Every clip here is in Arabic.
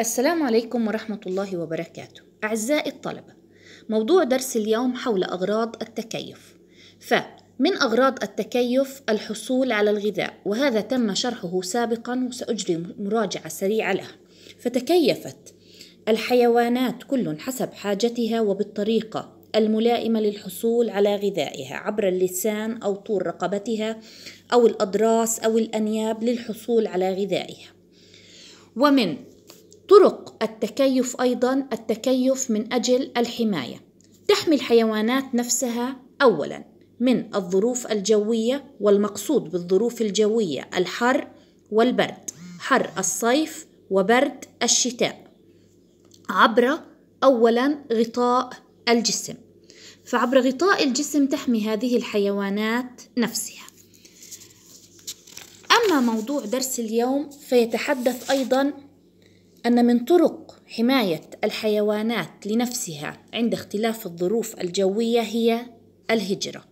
السلام عليكم ورحمة الله وبركاته أعزائي الطلبة موضوع درس اليوم حول أغراض التكيف فمن أغراض التكيف الحصول على الغذاء وهذا تم شرحه سابقا وسأجري مراجعة سريعة له فتكيفت الحيوانات كل حسب حاجتها وبالطريقة الملائمة للحصول على غذائها عبر اللسان أو طول رقبتها أو الأضراس أو الأنياب للحصول على غذائها ومن طرق التكيف أيضا التكيف من أجل الحماية تحمي الحيوانات نفسها أولا من الظروف الجوية والمقصود بالظروف الجوية الحر والبرد حر الصيف وبرد الشتاء عبر أولا غطاء الجسم فعبر غطاء الجسم تحمي هذه الحيوانات نفسها أما موضوع درس اليوم فيتحدث أيضا أن من طرق حماية الحيوانات لنفسها عند اختلاف الظروف الجوية هي الهجرة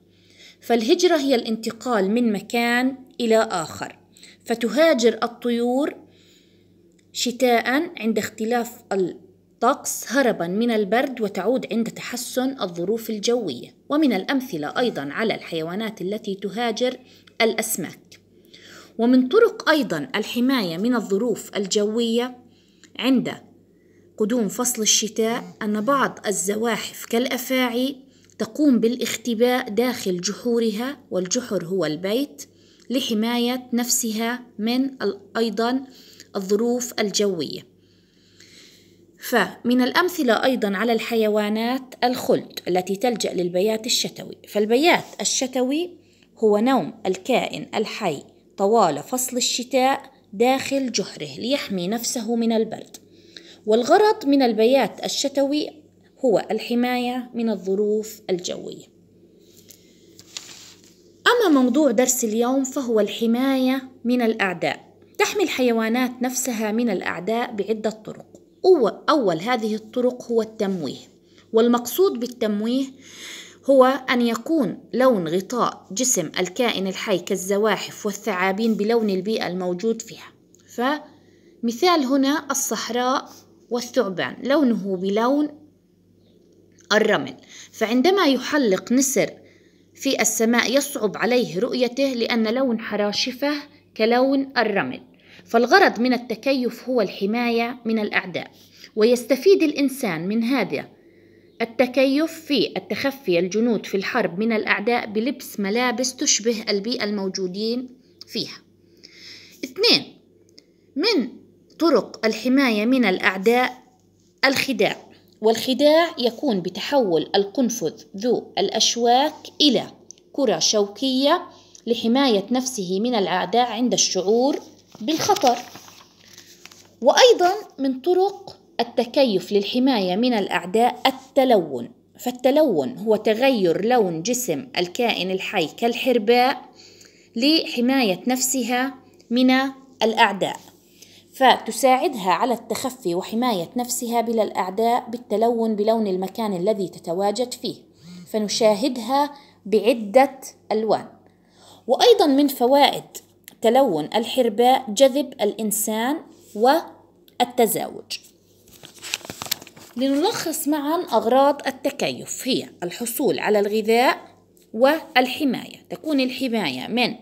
فالهجرة هي الانتقال من مكان إلى آخر فتهاجر الطيور شتاء عند اختلاف الطقس هربا من البرد وتعود عند تحسن الظروف الجوية ومن الأمثلة أيضا على الحيوانات التي تهاجر الأسماك ومن طرق أيضا الحماية من الظروف الجوية عند قدوم فصل الشتاء أن بعض الزواحف كالأفاعي تقوم بالاختباء داخل جحورها والجحر هو البيت لحماية نفسها من أيضا الظروف الجوية فمن الأمثلة أيضا على الحيوانات الخلد التي تلجأ للبيات الشتوي فالبيات الشتوي هو نوم الكائن الحي طوال فصل الشتاء داخل جحره ليحمي نفسه من البرد والغرض من البيات الشتوي هو الحماية من الظروف الجوية أما موضوع درس اليوم فهو الحماية من الأعداء تحمي الحيوانات نفسها من الأعداء بعدة طرق أول هذه الطرق هو التمويه والمقصود بالتمويه هو أن يكون لون غطاء جسم الكائن الحي كالزواحف والثعابين بلون البيئة الموجود فيها فمثال هنا الصحراء والثعبان لونه بلون الرمل فعندما يحلق نسر في السماء يصعب عليه رؤيته لأن لون حراشفه كلون الرمل فالغرض من التكيف هو الحماية من الأعداء ويستفيد الإنسان من هذا التكيف في التخفي الجنود في الحرب من الأعداء بلبس ملابس تشبه البيئة الموجودين فيها اثنين من طرق الحماية من الأعداء الخداع والخداع يكون بتحول القنفذ ذو الأشواك إلى كرة شوكية لحماية نفسه من الأعداء عند الشعور بالخطر وأيضا من طرق التكيف للحماية من الأعداء التلون فالتلون هو تغير لون جسم الكائن الحي كالحرباء لحماية نفسها من الأعداء فتساعدها على التخفي وحماية نفسها بلا الأعداء بالتلون بلون المكان الذي تتواجد فيه فنشاهدها بعدة ألوان وأيضا من فوائد تلون الحرباء جذب الإنسان والتزاوج لنلخص معا أغراض التكيف هي الحصول على الغذاء والحماية تكون الحماية من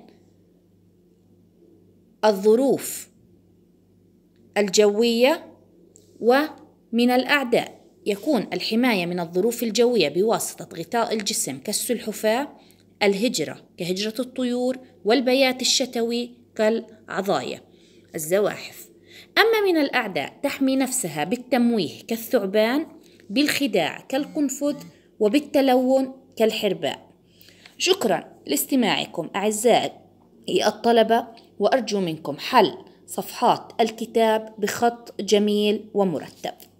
الظروف الجوية ومن الأعداء يكون الحماية من الظروف الجوية بواسطة غطاء الجسم كالسلحفاة الهجرة كهجرة الطيور والبيات الشتوي كالعظايا الزواحف أما من الأعداء تحمي نفسها بالتمويه كالثعبان بالخداع كالقنفذ وبالتلون كالحرباء شكرا لاستماعكم أعزائي الطلبة وأرجو منكم حل صفحات الكتاب بخط جميل ومرتب